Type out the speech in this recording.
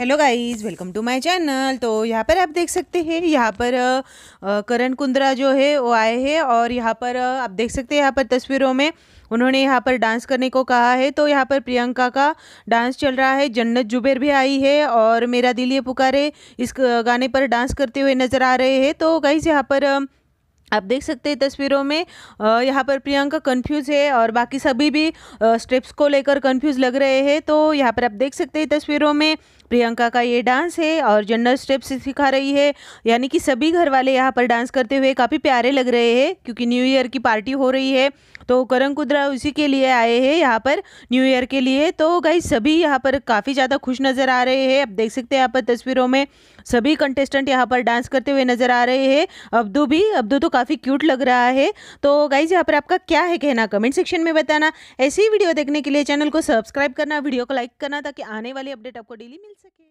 hello guys welcome to my channel तो यहाँ पर आप देख सकते हैं यहाँ पर करण कुंद्रा जो है वो आए हैं और यहाँ पर आप देख सकते हैं यहाँ पर तस्वीरों में उन्होंने यहाँ पर डांस करने को कहा है तो यहाँ पर प्रियंका का डांस चल रहा है जन्नत जुबेर भी आई है और मेरा दिल ये पुकारे इस गाने पर डांस करते हुए नज़र आ रहे हैं तो गाइज़ यहाँ पर आप देख सकते हैं तस्वीरों में यहाँ पर प्रियंका कंफ्यूज है और बाकी सभी भी स्टेप्स को लेकर कंफ्यूज लग रहे हैं तो यहाँ पर आप देख सकते हैं तस्वीरों में प्रियंका का ये डांस है और जनरल स्टेप्स सिखा रही है यानी कि सभी घर वाले यहाँ पर डांस करते हुए काफ़ी प्यारे लग रहे हैं क्योंकि न्यू ईयर की पार्टी हो रही है तो करण कुद्रा उसी के लिए आए हैं यहाँ पर न्यू ईयर के लिए तो गाई सभी यहाँ पर काफ़ी ज़्यादा खुश नज़र आ रहे हैं अब देख सकते हैं यहाँ पर तस्वीरों में सभी कंटेस्टेंट यहाँ पर डांस करते हुए नज़र आ रहे हैं अब्दू भी अब्दू तो काफ़ी क्यूट लग रहा है तो गाइज यहाँ पर आपका क्या है कहना कमेंट सेक्शन में बताना ऐसी ही वीडियो देखने के लिए चैनल को सब्सक्राइब करना वीडियो को लाइक करना ताकि आने वाली अपडेट आपको डेली मिल सके